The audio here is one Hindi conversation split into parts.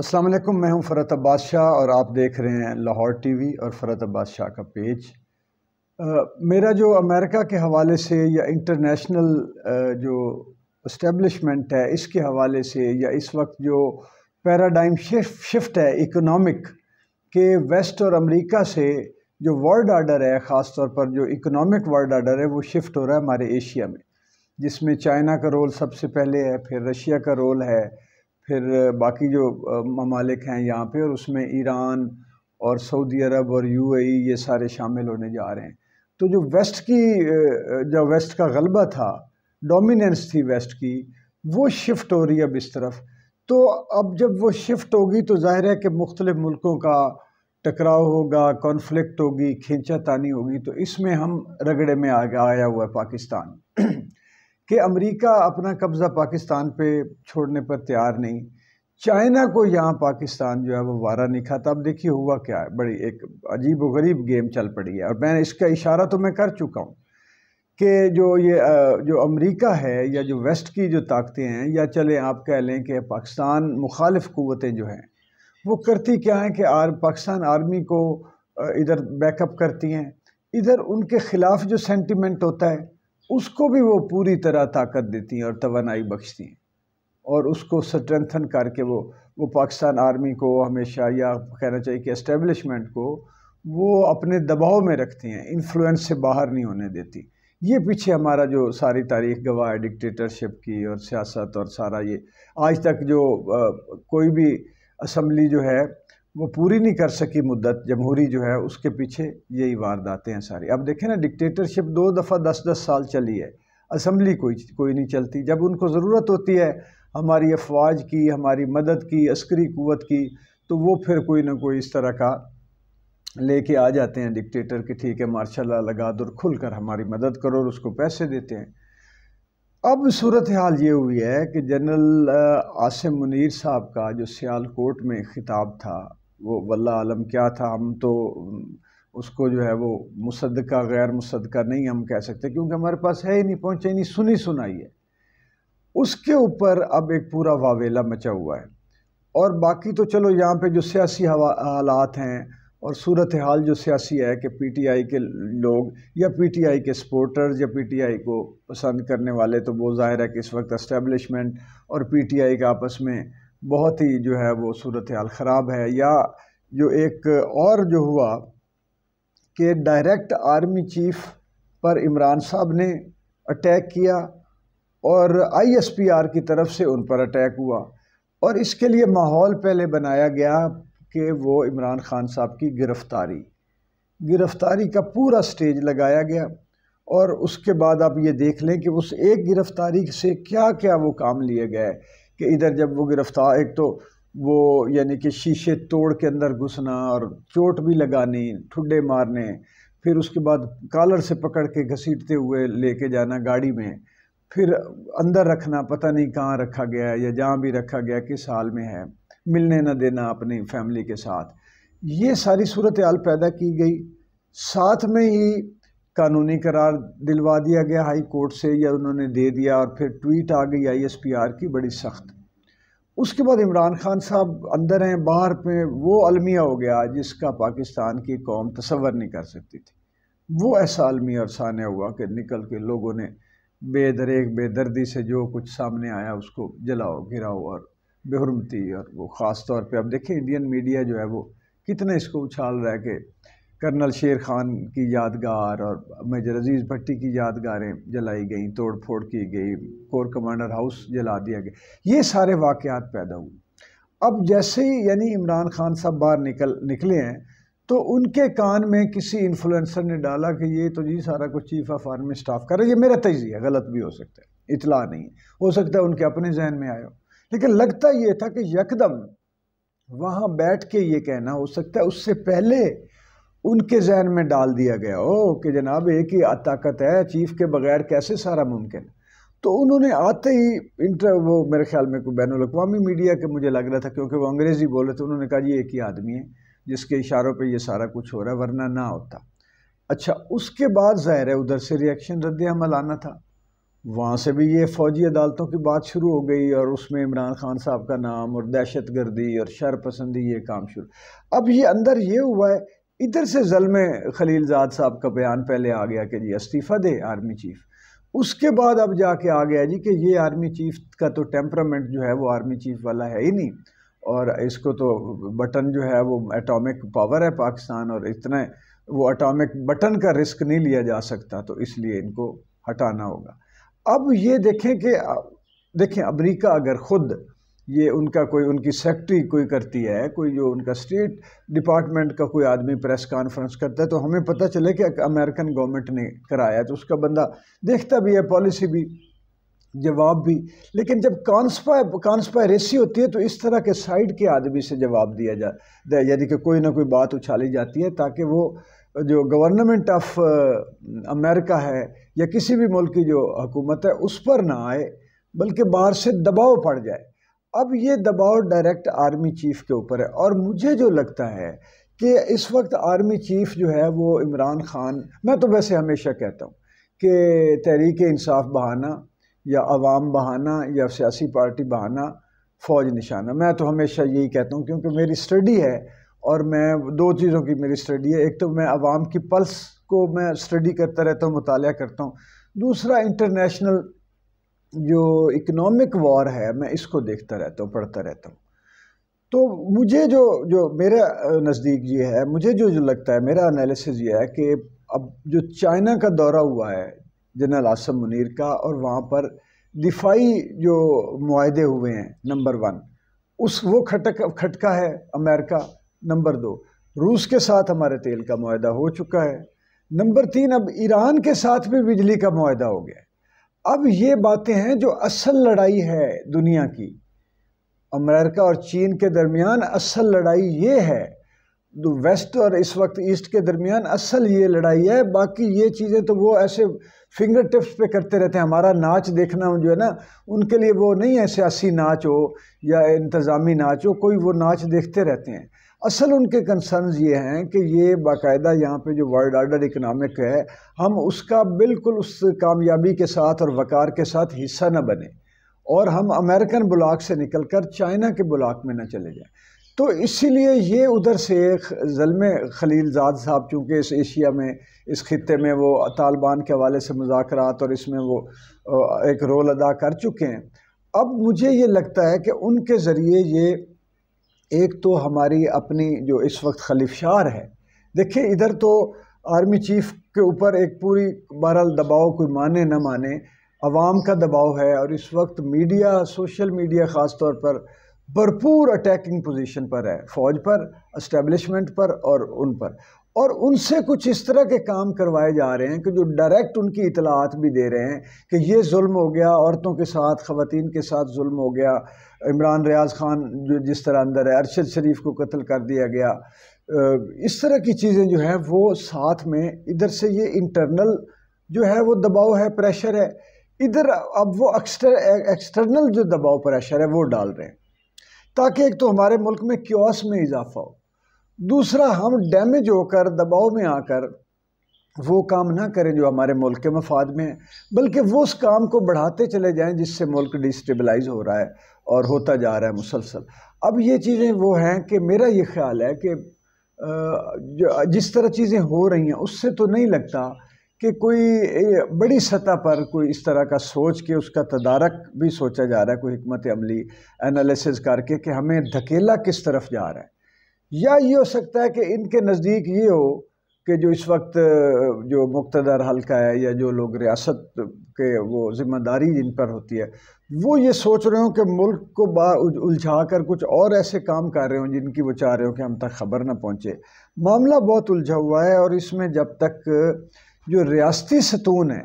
असलम मैं हूं फ़रत अब्बास शाह और आप देख रहे हैं लाहौर टीवी और फ़रत अब्बास शाह का पेज आ, मेरा जो अमेरिका के हवाले से या इंटरनेशनल जो इस्टेबलिशमेंट है इसके हवाले से या इस वक्त जो पैराडाइम शिफ्ट शिफ्ट है इकोनॉमिक के वेस्ट और अमेरिका से जो वर्ल्ड आर्डर है ख़ास तौर पर जो इकोनॉमिक वर्ल्ड आर्डर है वो शिफ्ट हो रहा है हमारे एशिया में जिसमें चाइना का रोल सबसे पहले है फिर रशिया का रोल है फिर बाकी जो ममालिक हैं यहाँ पे और उसमें ईरान और सऊदी अरब और यूएई ये सारे शामिल होने जा रहे हैं तो जो वेस्ट की जो वेस्ट का गलबा था डोमिनेंस थी वेस्ट की वो शिफ्ट हो रही है अब इस तरफ तो अब जब वो शिफ्ट होगी तो जाहिर है कि मुख्तलिफ़ मुल्कों का टकराव होगा कॉन्फ्लिक्ट होगी खींचा तानी होगी तो इसमें हम रगड़े में आ आया हुआ है पाकिस्तान कि अमेरिका अपना कब्ज़ा पाकिस्तान पे छोड़ने पर तैयार नहीं चाइना को यहाँ पाकिस्तान जो है वो वारा नहीं खाता अब देखिए हुआ क्या है बड़ी एक अजीब व गरीब गेम चल पड़ी है और मैं इसका इशारा तो मैं कर चुका हूँ कि जो ये जो अमेरिका है या जो वेस्ट की जो ताकतें हैं या चलें आप कह लें कि पाकिस्तान मुखालफ क़वतें जो हैं वो करती क्या हैं कि आर पाकिस्तान आर्मी को इधर बैकअप करती हैं इधर उनके ख़िलाफ़ जो सेंटिमेंट होता है उसको भी वो पूरी तरह ताकत देती हैं और तोानाई बख्शती हैं और उसको स्ट्रेंथन करके वो वो पाकिस्तान आर्मी को हमेशा या कहना चाहिए कि इस्टेबलिशमेंट को वो अपने दबाव में रखती हैं इन्फ्लुएंस से बाहर नहीं होने देती ये पीछे हमारा जो सारी तारीख गवाह है डिक्टेटरशिप की और सियासत और सारा ये आज तक जो आ, कोई भी असम्बली जो है वो पूरी नहीं कर सकी मुद्दत जमहूरी जो है उसके पीछे यही वारदातें हैं सारी अब देखें ना डिक्टेटरशिप दो दफ़ा दस दस साल चली है असम्बली कोई कोई नहीं चलती जब उनको ज़रूरत होती है हमारी अफवाज की हमारी मदद की अस्करी क़वत की तो वो फिर कोई ना कोई इस तरह का लेके आ जाते हैं डिक्टेटर कि ठीक है मार्शाला लगा दो खुल कर हमारी मदद करो और उसको पैसे देते हैं अब सूरत हाल ये हुई है कि जनरल आसिम मुनीर साहब का जो सियालकोट में ख़िताब था वो वल्ला आलम क्या था हम तो उसको जो है वो मुसदका गैर मुसदका नहीं हम कह सकते क्योंकि हमारे पास है ही नहीं पहुँचे नहीं सुनी सुनाई है उसके ऊपर अब एक पूरा वावेला मचा हुआ है और बाकी तो चलो यहाँ पे जो सियासी हालात हैं और सूरत हाल जो सियासी है कि पीटीआई के लोग या पीटीआई के सपोर्टर्स या पीटीआई को पसंद करने वाले तो वो जाहिर है कि इस वक्त इस्टेबलिशमेंट और पीटीआई का आपस में बहुत ही जो है वो सूरत हाल ख़राब है या जो एक और जो हुआ कि डायरेक्ट आर्मी चीफ पर इमरान साहब ने अटैक किया और आईएसपीआर की तरफ से उन पर अटैक हुआ और इसके लिए माहौल पहले बनाया गया कि वो इमरान खान साहब की गिरफ़्तारी गिरफ़्तारी का पूरा स्टेज लगाया गया और उसके बाद आप ये देख लें कि उस एक गिरफ़्तारी से क्या क्या वो काम लिए गए कि इधर जब वो गिरफ़्तार एक तो वो यानी कि शीशे तोड़ के अंदर घुसना और चोट भी लगानी ठुड्डे मारने फिर उसके बाद कालर से पकड़ के घसीटते हुए लेके जाना गाड़ी में फिर अंदर रखना पता नहीं कहाँ रखा गया है या जहाँ भी रखा गया किस हाल में है मिलने न देना अपनी फैमिली के साथ ये सारी सूरत हाल पैदा की गई साथ में ही कानूनी करार दिलवा दिया गया हाई कोर्ट से या उन्होंने दे दिया और फिर ट्वीट आ गई आईएसपीआर की बड़ी सख्त उसके बाद इमरान खान साहब अंदर हैं बाहर पे वो अलमिया हो गया जिसका पाकिस्तान की कौम तसवर नहीं कर सकती थी वो ऐसा अलमिया और सानिया हुआ कि निकल के लोगों ने बेदरेक बेदर्दी से जो कुछ सामने आया उसको जलाओ गिराओ और बेहरमती और वो ख़ास तौर पर अब देखें इंडियन मीडिया जो है वो कितने इसको उछाल रहा है कि कर्नल शेर खान की यादगार और मेजर अजीज़ भट्टी की यादगारें जलाई गई तोड़ फोड़ की गई कोर कमांडर हाउस जला दिया गया ये सारे वाक़ पैदा हुए अब जैसे ही यानी इमरान खान साहब बाहर निकल निकले हैं तो उनके कान में किसी इन्फ्लुएंसर ने डाला कि ये तो जी सारा कुछ चीफ ऑफ आर्मी स्टाफ कर रहा है ये मेरा तजिया गलत भी हो सकता है इतला नहीं हो सकता है उनके अपने जहन में आयो लेकिन लगता ये था कि यकदम वहाँ बैठ के ये कहना हो सकता है उससे पहले उनके जहन में डाल दिया गया हो कि जनाब एक ही ताकत है चीफ के बगैर कैसे सारा मुमकिन तो उन्होंने आते ही इंटर वो मेरे ख्याल में कोई बैन अवी मीडिया के मुझे लग रहा था क्योंकि वो अंग्रेज़ी बोल रहे थे तो उन्होंने कहा ये एक ही आदमी है जिसके इशारों पे ये सारा कुछ हो रहा है वरना ना होता अच्छा उसके बाद ज़ाहिर है उधर से रिएक्शन रद्द अमल आना था वहाँ से भी ये फ़ौजी अदालतों की बात शुरू हो गई और उसमें इमरान खान साहब का नाम और दहशत गर्दी और शर पसंदी ये काम शुरू अब ये अंदर ये हुआ है इधर से जलम खलीलजाद साहब का बयान पहले आ गया कि जी इस्तीफ़ा दे आर्मी चीफ़ उसके बाद अब जाके आ गया जी कि ये आर्मी चीफ का तो टेम्परामेंट जो है वो आर्मी चीफ वाला है ही नहीं और इसको तो बटन जो है वो एटॉमिक पावर है पाकिस्तान और इतने वो एटॉमिक बटन का रिस्क नहीं लिया जा सकता तो इसलिए इनको हटाना होगा अब ये देखें कि देखें अमरीका अगर ख़ुद ये उनका कोई उनकी सेक्रेटरी कोई करती है कोई जो उनका स्टेट डिपार्टमेंट का कोई आदमी प्रेस कॉन्फ्रेंस करता है तो हमें पता चले कि अमेरिकन गवर्नमेंट ने कराया तो उसका बंदा देखता भी है पॉलिसी भी जवाब भी लेकिन जब कॉन्सपा कॉन्स्पायरेसी होती है तो इस तरह के साइड के आदमी से जवाब दिया जा यानी कि कोई ना कोई बात उछाली जाती है ताकि वो जो गवर्नमेंट ऑफ अमेरिका है या किसी भी मुल्क की जो हुकूमत है उस पर ना आए बल्कि बाहर से दबाव पड़ जाए अब ये दबाव डायरेक्ट आर्मी चीफ के ऊपर है और मुझे जो लगता है कि इस वक्त आर्मी चीफ जो है वो इमरान खान मैं तो वैसे हमेशा कहता हूँ कि तहरीक इंसाफ बहाना या आवाम बहाना या सियासी पार्टी बहाना फ़ौज निशाना मैं तो हमेशा यही कहता हूँ क्योंकि मेरी स्टडी है और मैं दो चीज़ों की मेरी स्टडी है एक तो मैं आवाम की पल्स को मैं स्टडी करता रहता हूँ मुताल करता हूँ दूसरा इंटरनेशनल जो इकनॉमिक वॉर है मैं इसको देखता रहता हूँ पढ़ता रहता हूँ तो मुझे जो जो मेरा नज़दीक ये है मुझे जो जो लगता है मेरा एनालिसिस ये है कि अब जो चाइना का दौरा हुआ है जनरल आसम मुनीर का और वहाँ पर दिफाई जो माहदे हुए हैं नंबर वन उस वो खटक खटका है अमेरिका नंबर दो रूस के साथ हमारे तेल का माहा हो चुका है नंबर तीन अब ईरान के साथ भी बिजली का माहा हो गया है अब ये बातें हैं जो असल लड़ाई है दुनिया की अमेरिका और चीन के दरमियान असल लड़ाई ये है दो तो वेस्ट और इस वक्त ईस्ट के दरमियान असल ये लड़ाई है बाकी ये चीज़ें तो वो ऐसे फिंगर टिप्स पे करते रहते हैं हमारा नाच देखना जो है ना उनके लिए वो नहीं है सियासी नाच हो या इंतज़ामी नाच हो कोई वो नाच देखते रहते हैं असल उनके कंसर्न ये हैं कि ये बाकायदा यहाँ पे जो वर्ल्ड आर्डर इकनॉमिक है हम उसका बिल्कुल उस कामयाबी के साथ और वकार के साथ हिस्सा न बने और हम अमेरिकन ब्लॉक से निकलकर चाइना के ब्लॉक में न चले जाएं तो इसीलिए ये उधर से जलम खलीलजाद साहब चूँकि इस एशिया में इस खत्े में वो तालिबान के हवाले से मुजाकर और इसमें वो एक रोल अदा कर चुके हैं अब मुझे ये लगता है कि उनके ज़रिए ये एक तो हमारी अपनी जो इस वक्त खलीफशार है देखिए इधर तो आर्मी चीफ के ऊपर एक पूरी बहरहाल दबाव कोई माने ना माने अवाम का दबाव है और इस वक्त मीडिया सोशल मीडिया ख़ास तौर पर भरपूर अटैकिंग पोजीशन पर है फ़ौज पर इस्टेबलिशमेंट पर और उन पर और उनसे कुछ इस तरह के काम करवाए जा रहे हैं कि जो डायरेक्ट उनकी इतलात भी दे रहे हैं कि ये जुल्म हो गया औरतों के साथ ख़वान के साथ जुल्म हो गया इमरान रियाज खान जो जिस तरह अंदर है अरशद शरीफ को कत्ल कर दिया गया इस तरह की चीज़ें जो हैं वो साथ में इधर से ये इंटरनल जो है वो दबाव है प्रेशर है इधर अब वो एक्सटर एक्सटर्नल जो दबाव प्रेशर है वो डाल रहे हैं ताकि एक तो हमारे मुल्क में क्योस में इजाफा हो दूसरा हम डैमेज होकर दबाव में आकर वो काम ना करें जो हमारे मुल्क के मफाद में है बल्कि वो उस काम को बढ़ाते चले जाएं जिससे मुल्क डिस्टेबलाइज हो रहा है और होता जा रहा है मुसलसल अब ये चीज़ें वो हैं कि मेरा ये ख्याल है कि जिस तरह चीज़ें हो रही हैं उससे तो नहीं लगता कि कोई बड़ी सतह पर कोई इस तरह का सोच के उसका तदारक भी सोचा जा रहा है कोई हमत अमली एनालिसिस करके कि हमें धकेला किस तरफ जा रहा है या ये हो सकता है कि इनके नज़दीक ये हो कि जो इस वक्त जो मुख्तर हल्का है या जो लोग रियासत के वो ज़िम्मेदारी जिन पर होती है वो ये सोच रहे हो कि मुल्क को उलझा कर कुछ और ऐसे काम कर रहे हों जिनकी वो चाह रहे हो कि हम तक खबर ना पहुँचे मामला बहुत उलझा हुआ है और इसमें जब तक जो रियाती सतून है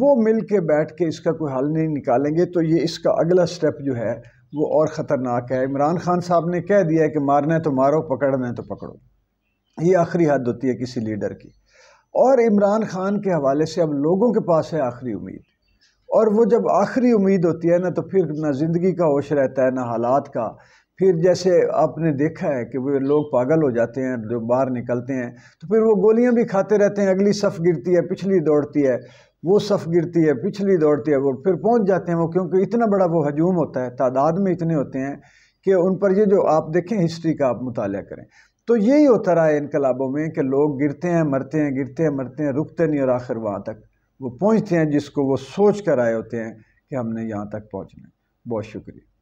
वो मिल के बैठ के इसका कोई हल नहीं निकालेंगे तो ये इसका अगला स्टेप जो है वो और ख़तरनाक है इमरान खान साहब ने कह दिया है कि मारना है तो मारो पकड़ना है तो पकड़ो ये आखिरी हद होती है किसी लीडर की और इमरान खान के हवाले से अब लोगों के पास है आखिरी उम्मीद और वो जब आखिरी उम्मीद होती है ना तो फिर ना ज़िंदगी का होश रहता है ना हालात का फिर जैसे आपने देखा है कि वो लोग पागल हो जाते हैं जो बाहर निकलते हैं तो फिर वो गोलियां भी खाते रहते हैं अगली सफ़ गिरती है पिछली दौड़ती है वो सफ़ गिरती है पिछली दौड़ती है वो फिर पहुंच जाते हैं वो क्योंकि इतना बड़ा वो हजूम होता है तादाद में इतने होते हैं कि उन पर ये जो आप देखें हिस्ट्री का आप मुताल करें तो यही होता रहा है इनकलाबों में कि लोग गिरते हैं मरते हैं गिरते हैं मरते हैं रुकते नहीं और आखिर वहाँ तक वो पहुँचते हैं जिसको वो सोच कर आए होते हैं कि हमने यहाँ तक पहुँचना है बहुत शुक्रिया